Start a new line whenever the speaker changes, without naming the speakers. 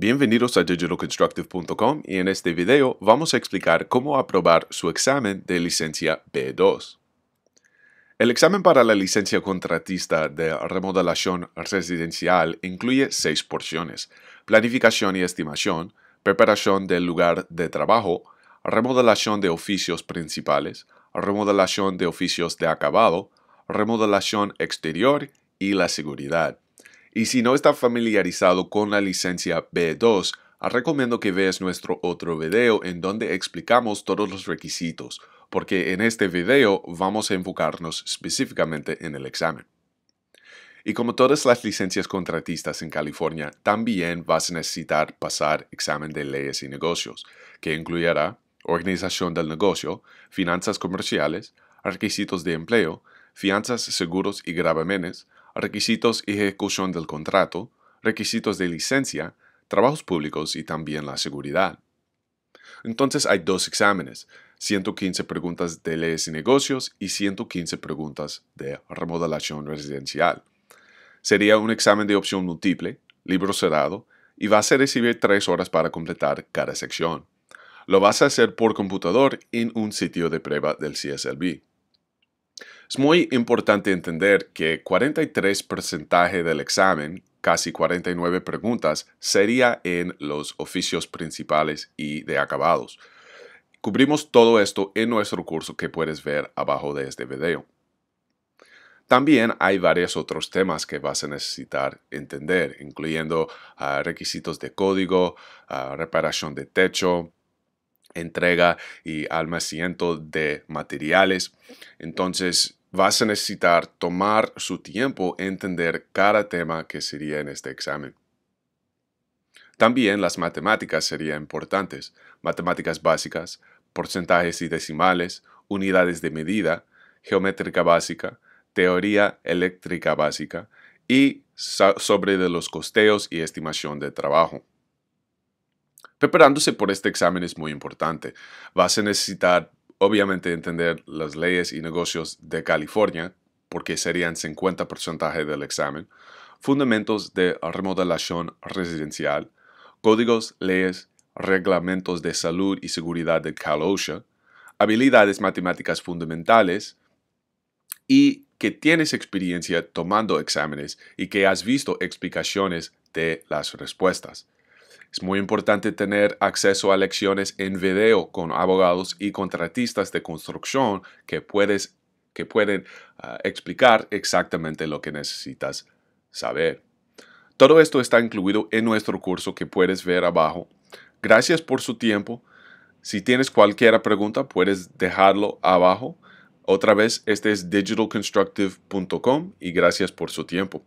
Bienvenidos a digitalconstructive.com y en este video vamos a explicar cómo aprobar su examen de licencia B2. El examen para la licencia contratista de remodelación residencial incluye seis porciones, planificación y estimación, preparación del lugar de trabajo, remodelación de oficios principales, remodelación de oficios de acabado, remodelación exterior y la seguridad. Y si no está familiarizado con la licencia B2, ah, recomiendo que veas nuestro otro video en donde explicamos todos los requisitos, porque en este video vamos a enfocarnos específicamente en el examen. Y como todas las licencias contratistas en California, también vas a necesitar pasar examen de leyes y negocios, que incluirá organización del negocio, finanzas comerciales, requisitos de empleo, fianzas, seguros y gravámenes, requisitos y ejecución del contrato, requisitos de licencia, trabajos públicos y también la seguridad. Entonces hay dos exámenes, 115 preguntas de leyes y negocios y 115 preguntas de remodelación residencial. Sería un examen de opción múltiple, libro cerrado, y vas a recibir tres horas para completar cada sección. Lo vas a hacer por computador en un sitio de prueba del CSLB. Es muy importante entender que 43% del examen, casi 49 preguntas, sería en los oficios principales y de acabados. Cubrimos todo esto en nuestro curso que puedes ver abajo de este video. También hay varios otros temas que vas a necesitar entender, incluyendo ah, requisitos de código, ah, reparación de techo, entrega y almacenamiento de materiales. Entonces, vas a necesitar tomar su tiempo entender cada tema que sería en este examen. También las matemáticas serían importantes, matemáticas básicas, porcentajes y decimales, unidades de medida, geométrica básica, teoría eléctrica básica y sobre de los costeos y estimación de trabajo. Preparándose por este examen es muy importante. Vas a necesitar obviamente entender las leyes y negocios de California, porque serían 50% del examen, fundamentos de remodelación residencial, códigos, leyes, reglamentos de salud y seguridad de Cal OSHA, habilidades matemáticas fundamentales y que tienes experiencia tomando exámenes y que has visto explicaciones de las respuestas. Es muy importante tener acceso a lecciones en video con abogados y contratistas de construcción que, puedes, que pueden ah, explicar exactamente lo que necesitas saber. Todo esto está incluido en nuestro curso que puedes ver abajo. Gracias por su tiempo. Si tienes cualquier pregunta, puedes dejarlo abajo. Otra vez, este es digitalconstructive.com y gracias por su tiempo.